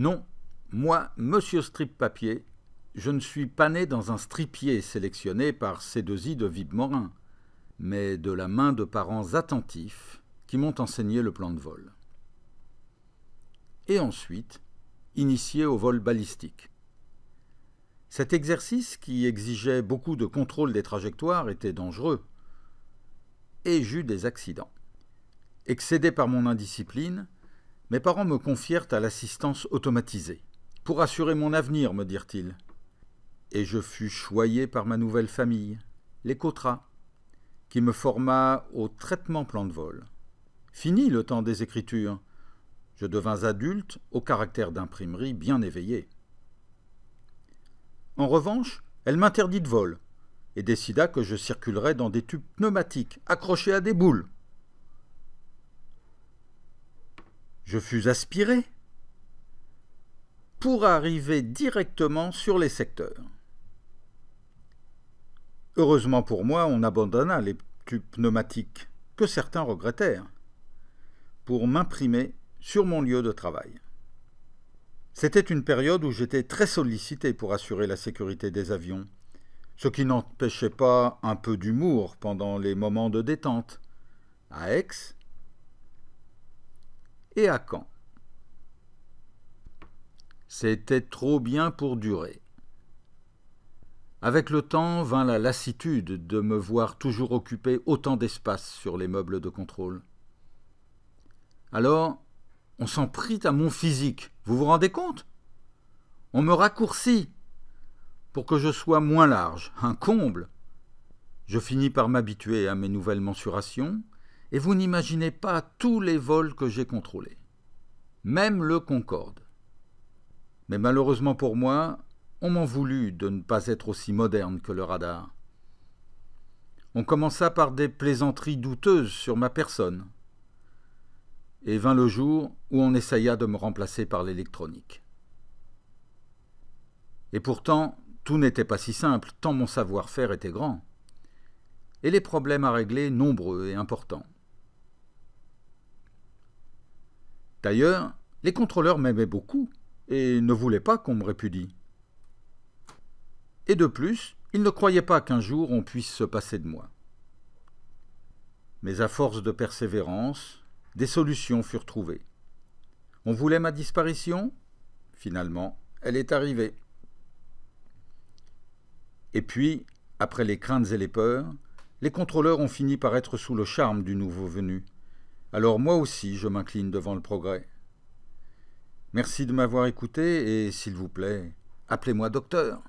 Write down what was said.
Non, moi, monsieur Strip Papier, je ne suis pas né dans un stripier sélectionné par ces deux i de Vib Morin, mais de la main de parents attentifs qui m'ont enseigné le plan de vol. Et ensuite, initié au vol balistique. Cet exercice, qui exigeait beaucoup de contrôle des trajectoires, était dangereux. Et j'eus des accidents. Excédé par mon indiscipline, mes parents me confièrent à l'assistance automatisée. Pour assurer mon avenir, me dirent-ils. Et je fus choyé par ma nouvelle famille, les Cotras, qui me forma au traitement plan de vol. Fini le temps des écritures. Je devins adulte, au caractère d'imprimerie bien éveillé. En revanche, elle m'interdit de vol et décida que je circulerais dans des tubes pneumatiques accrochés à des boules. je fus aspiré pour arriver directement sur les secteurs. Heureusement pour moi, on abandonna les tubes pneumatiques que certains regrettèrent pour m'imprimer sur mon lieu de travail. C'était une période où j'étais très sollicité pour assurer la sécurité des avions, ce qui n'empêchait pas un peu d'humour pendant les moments de détente. À Aix, et à Caen. C'était trop bien pour durer. Avec le temps vint la lassitude de me voir toujours occuper autant d'espace sur les meubles de contrôle. Alors, on s'en prit à mon physique, vous vous rendez compte On me raccourcit pour que je sois moins large, un comble. Je finis par m'habituer à mes nouvelles mensurations et vous n'imaginez pas tous les vols que j'ai contrôlés. Même le Concorde. Mais malheureusement pour moi, on m'en voulut de ne pas être aussi moderne que le radar. On commença par des plaisanteries douteuses sur ma personne. Et vint le jour où on essaya de me remplacer par l'électronique. Et pourtant, tout n'était pas si simple, tant mon savoir-faire était grand. Et les problèmes à régler nombreux et importants. D'ailleurs, les contrôleurs m'aimaient beaucoup et ne voulaient pas qu'on me répudie. Et de plus, ils ne croyaient pas qu'un jour on puisse se passer de moi. Mais à force de persévérance, des solutions furent trouvées. On voulait ma disparition Finalement, elle est arrivée. Et puis, après les craintes et les peurs, les contrôleurs ont fini par être sous le charme du nouveau venu alors moi aussi je m'incline devant le progrès. Merci de m'avoir écouté et, s'il vous plaît, appelez-moi docteur.